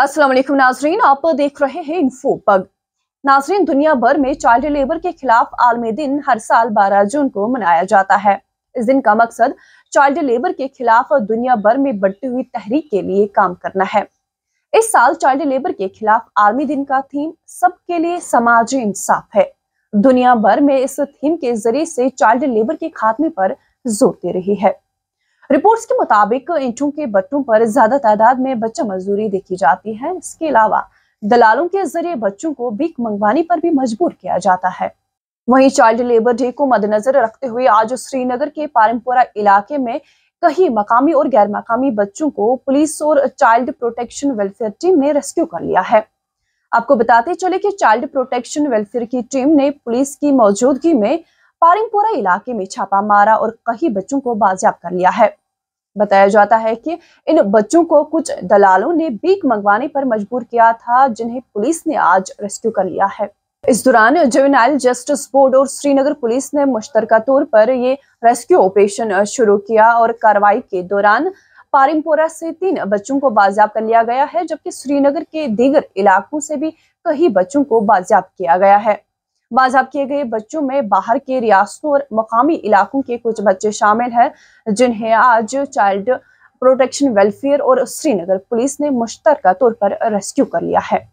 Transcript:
असलम नाजरीन आप देख रहे हैं इन्फो पग नाजरीन दुनिया भर में चाइल्ड लेबर के खिलाफ आलमी दिन हर साल 12 जून को मनाया जाता है इस दिन का मकसद चाइल्ड लेबर के खिलाफ दुनिया भर में बढ़ती हुई तहरीक के लिए काम करना है इस साल चाइल्ड लेबर के खिलाफ आलमी दिन का थीम सबके लिए समाज इंसाफ है दुनिया भर में इस थीम के जरिए से चाइल्ड लेबर के खात्मे पर जोर दे रही है रिपोर्ट्स के मुताबिक ईंटों के बट्टों पर ज्यादा तादाद में बच्चा मजदूरी देखी जाती है इसके अलावा दलालों के जरिए बच्चों को बीक मंगवाने पर भी मजबूर किया जाता है वहीं चाइल्ड लेबर डे को मद्देनजर रखते हुए आज श्रीनगर के पारमपुरा इलाके में कहीं मकामी और गैर मकामी बच्चों को पुलिस और चाइल्ड प्रोटेक्शन वेलफेयर टीम ने रेस्क्यू कर लिया है आपको बताते चले कि चाइल्ड प्रोटेक्शन वेलफेयर की टीम ने पुलिस की मौजूदगी में पारिंगपोरा इलाके में छापा मारा और कई बच्चों को बाजियाब कर लिया है बताया जाता है कि इन बच्चों को कुछ दलालों ने बीक मंगवाने पर मजबूर किया था जिन्हें पुलिस ने आज रेस्क्यू कर लिया है इस दौरान जुवेनाइल जस्टिस बोर्ड और श्रीनगर पुलिस ने मुश्तर तौर पर ये रेस्क्यू ऑपरेशन शुरू किया और कार्रवाई के दौरान पारिमपोरा से तीन बच्चों को बाजियाब कर लिया गया है जबकि श्रीनगर के दीगर इलाकों से भी कई बच्चों को बाजियाब किया गया है बाजाब किए गए बच्चों में बाहर के रियासतों और मकामी इलाकों के कुछ बच्चे शामिल हैं जिन्हें आज चाइल्ड प्रोटेक्शन वेलफेयर और श्रीनगर पुलिस ने मुश्तरका तौर पर रेस्क्यू कर लिया है